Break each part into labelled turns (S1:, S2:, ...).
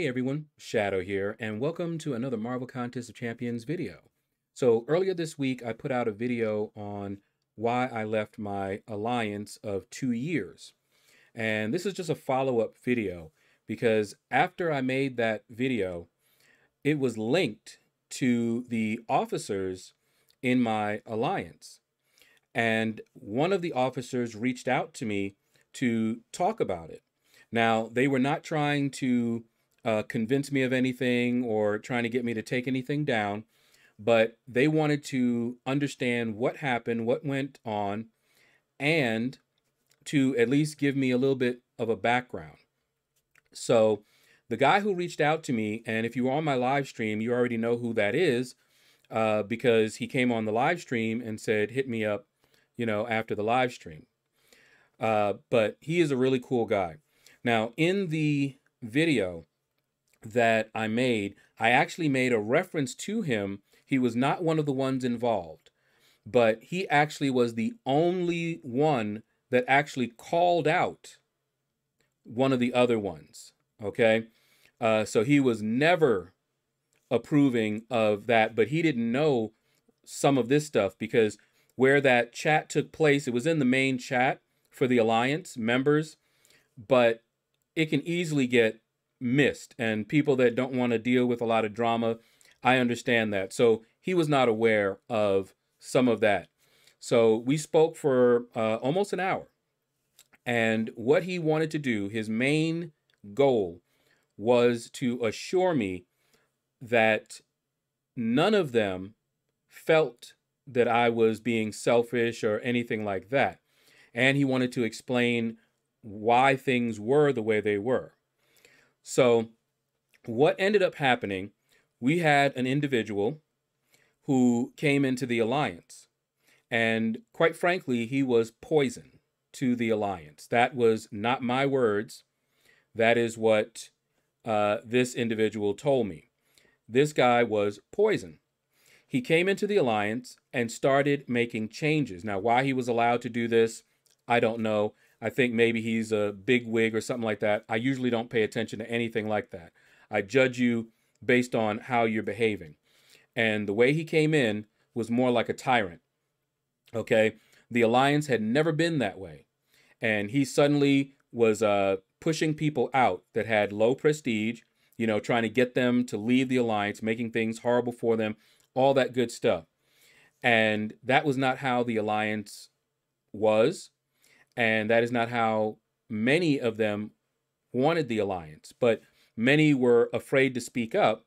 S1: Hey everyone, Shadow here, and welcome to another Marvel Contest of Champions video. So earlier this week, I put out a video on why I left my alliance of two years. And this is just a follow-up video because after I made that video, it was linked to the officers in my alliance. And one of the officers reached out to me to talk about it. Now, they were not trying to uh, convince me of anything or trying to get me to take anything down, but they wanted to understand what happened, what went on, and to at least give me a little bit of a background. So, the guy who reached out to me, and if you were on my live stream, you already know who that is uh, because he came on the live stream and said, hit me up, you know, after the live stream. Uh, but he is a really cool guy. Now, in the video, that I made, I actually made a reference to him. He was not one of the ones involved, but he actually was the only one that actually called out one of the other ones. Okay. Uh, so he was never approving of that, but he didn't know some of this stuff because where that chat took place, it was in the main chat for the alliance members, but it can easily get missed and people that don't want to deal with a lot of drama. I understand that. So he was not aware of some of that. So we spoke for uh, almost an hour. And what he wanted to do, his main goal was to assure me that none of them felt that I was being selfish or anything like that. And he wanted to explain why things were the way they were. So, what ended up happening, we had an individual who came into the alliance. And quite frankly, he was poison to the alliance. That was not my words. That is what uh, this individual told me. This guy was poison. He came into the alliance and started making changes. Now, why he was allowed to do this, I don't know. I think maybe he's a big wig or something like that. I usually don't pay attention to anything like that. I judge you based on how you're behaving. And the way he came in was more like a tyrant. Okay. The alliance had never been that way. And he suddenly was uh, pushing people out that had low prestige, you know, trying to get them to leave the alliance, making things horrible for them, all that good stuff. And that was not how the alliance was and that is not how many of them wanted the alliance, but many were afraid to speak up,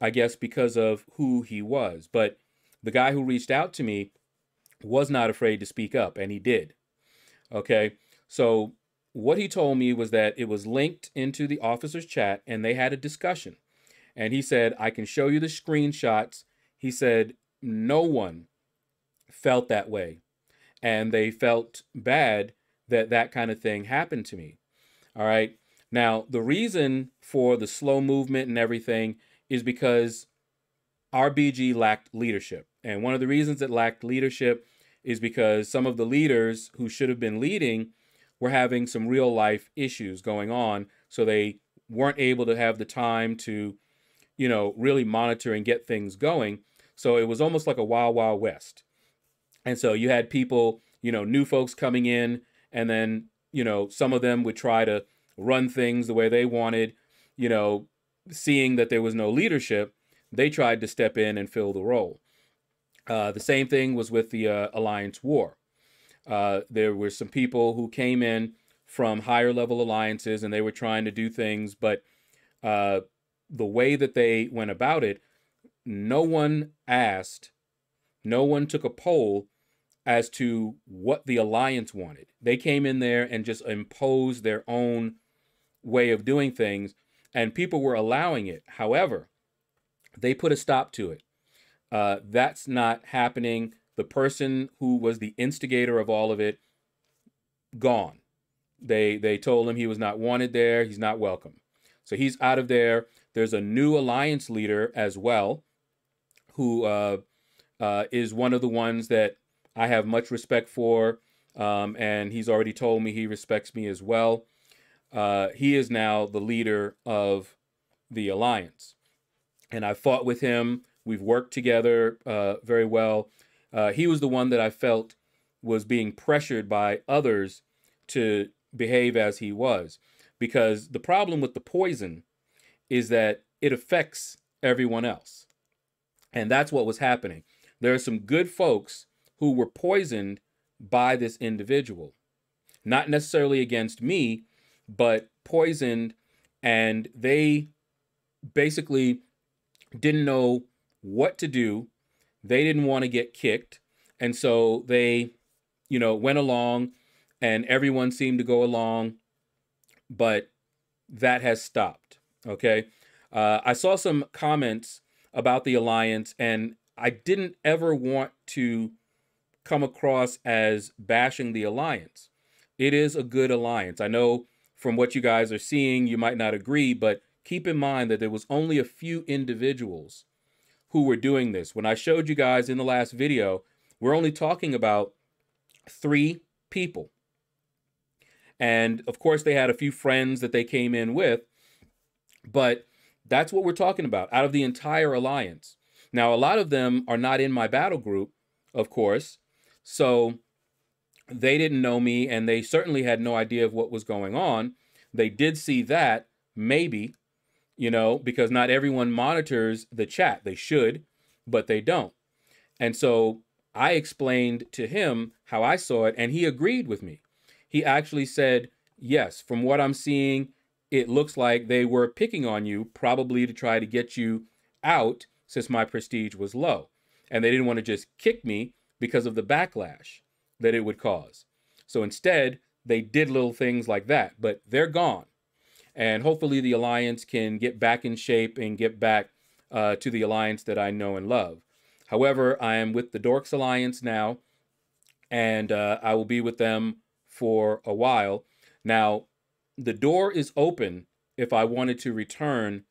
S1: I guess, because of who he was. But the guy who reached out to me was not afraid to speak up, and he did. Okay. So what he told me was that it was linked into the officer's chat and they had a discussion. And he said, I can show you the screenshots. He said, no one felt that way. And they felt bad that that kind of thing happened to me. All right. Now, the reason for the slow movement and everything is because RBG lacked leadership. And one of the reasons it lacked leadership is because some of the leaders who should have been leading were having some real life issues going on. So they weren't able to have the time to, you know, really monitor and get things going. So it was almost like a wild, wild west. And so you had people, you know, new folks coming in and then you know some of them would try to run things the way they wanted you know seeing that there was no leadership they tried to step in and fill the role uh, the same thing was with the uh, alliance war uh, there were some people who came in from higher level alliances and they were trying to do things but uh, the way that they went about it no one asked no one took a poll as to what the alliance wanted. They came in there and just imposed their own way of doing things, and people were allowing it. However, they put a stop to it. Uh, that's not happening. The person who was the instigator of all of it, gone. They they told him he was not wanted there. He's not welcome. So he's out of there. There's a new alliance leader as well, who uh, uh, is one of the ones that I have much respect for, um, and he's already told me he respects me as well. Uh, he is now the leader of the alliance. And I fought with him. We've worked together uh, very well. Uh, he was the one that I felt was being pressured by others to behave as he was. Because the problem with the poison is that it affects everyone else. And that's what was happening. There are some good folks who were poisoned by this individual. Not necessarily against me, but poisoned, and they basically didn't know what to do. They didn't want to get kicked. And so they, you know, went along and everyone seemed to go along, but that has stopped. Okay. Uh, I saw some comments about the alliance, and I didn't ever want to come across as bashing the alliance. It is a good alliance. I know from what you guys are seeing, you might not agree, but keep in mind that there was only a few individuals who were doing this. When I showed you guys in the last video, we're only talking about three people. And of course, they had a few friends that they came in with, but that's what we're talking about out of the entire alliance. Now, a lot of them are not in my battle group, of course, so they didn't know me and they certainly had no idea of what was going on. They did see that, maybe, you know, because not everyone monitors the chat. They should, but they don't. And so I explained to him how I saw it and he agreed with me. He actually said, Yes, from what I'm seeing, it looks like they were picking on you, probably to try to get you out since my prestige was low. And they didn't want to just kick me, because of the backlash that it would cause. So instead, they did little things like that, but they're gone. And hopefully, the alliance can get back in shape and get back uh, to the alliance that I know and love. However, I am with the Dorks Alliance now, and uh, I will be with them for a while. Now, the door is open if I wanted to return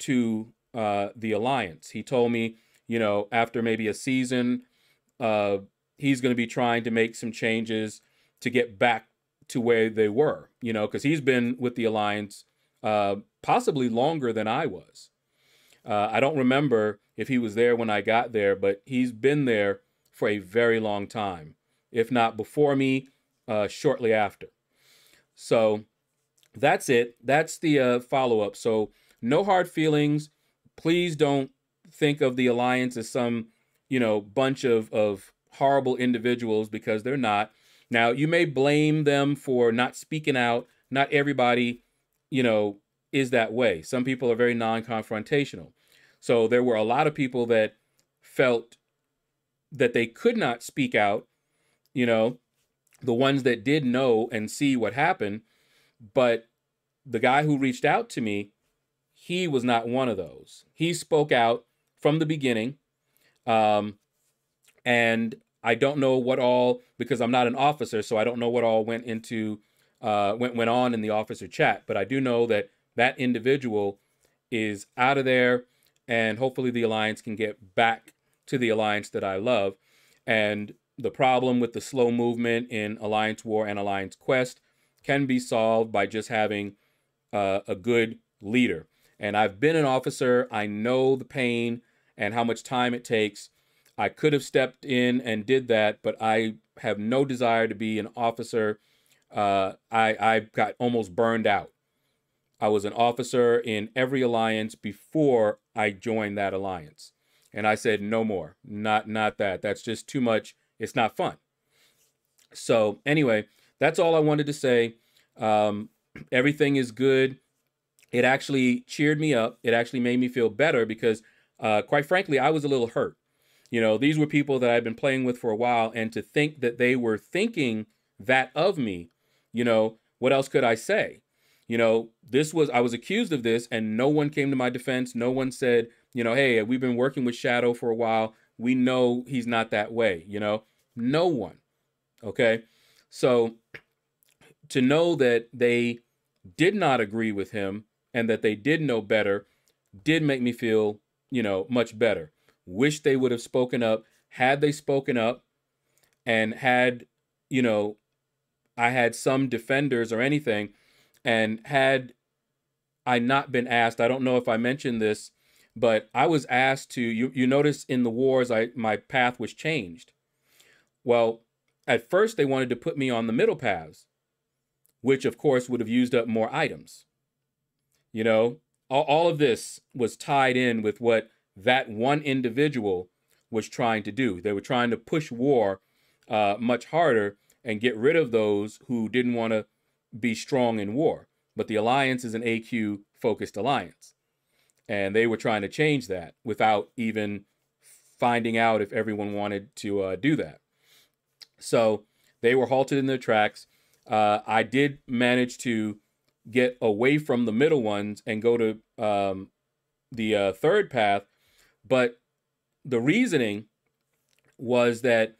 S1: to uh, the alliance. He told me, you know, after maybe a season, uh, he's going to be trying to make some changes to get back to where they were, you know, because he's been with the alliance uh, possibly longer than I was. Uh, I don't remember if he was there when I got there, but he's been there for a very long time, if not before me, uh, shortly after. So that's it. That's the uh, follow up. So no hard feelings. Please don't think of the alliance as some you know, bunch of, of horrible individuals because they're not. Now, you may blame them for not speaking out. Not everybody, you know, is that way. Some people are very non confrontational. So there were a lot of people that felt that they could not speak out, you know, the ones that did know and see what happened. But the guy who reached out to me, he was not one of those. He spoke out from the beginning um, and I don't know what all because I'm not an officer, so I don't know what all went into uh, went went on in the officer chat. But I do know that that individual is out of there, and hopefully the alliance can get back to the alliance that I love. And the problem with the slow movement in Alliance War and Alliance Quest can be solved by just having uh, a good leader. And I've been an officer. I know the pain and how much time it takes. I could have stepped in and did that, but I have no desire to be an officer. Uh, I, I got almost burned out. I was an officer in every alliance before I joined that alliance. And I said, no more, not, not that. That's just too much. It's not fun. So anyway, that's all I wanted to say. Um, everything is good. It actually cheered me up. It actually made me feel better because uh, quite frankly, I was a little hurt. You know, these were people that I've been playing with for a while, and to think that they were thinking that of me, you know, what else could I say? You know, this was, I was accused of this, and no one came to my defense. No one said, you know, hey, we've been working with Shadow for a while. We know he's not that way, you know? No one. Okay. So to know that they did not agree with him and that they did know better did make me feel you know, much better. Wish they would have spoken up. Had they spoken up and had, you know, I had some defenders or anything, and had I not been asked, I don't know if I mentioned this, but I was asked to you you notice in the wars I my path was changed. Well, at first they wanted to put me on the middle paths, which of course would have used up more items. You know, all, of this was tied in with what that one individual was trying to do. They were trying to push war uh, much harder and get rid of those who didn't want to be strong in war. But the alliance is an AQ focused alliance. And they were trying to change that without even finding out if everyone wanted to uh, do that. So they were halted in their tracks. Uh, I did manage to get away from the middle ones and go to um, the uh, third path. But the reasoning was that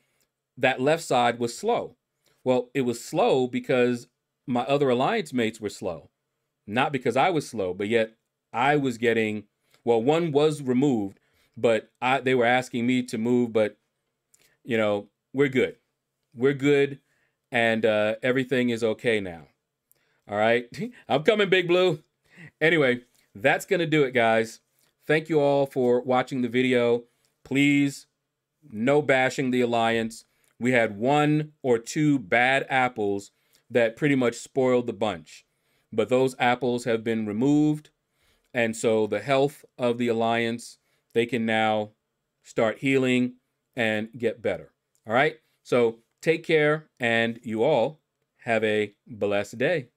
S1: that left side was slow. Well, it was slow because my other alliance mates were slow, not because I was slow, but yet I was getting, well, one was removed, but I, they were asking me to move, but you know, we're good. We're good and uh, everything is okay now. All right. I'm coming, Big Blue. Anyway, that's going to do it, guys. Thank you all for watching the video. Please, no bashing the Alliance. We had one or two bad apples that pretty much spoiled the bunch. But those apples have been removed. And so the health of the Alliance, they can now start healing and get better. All right. So take care, and you all have a blessed day.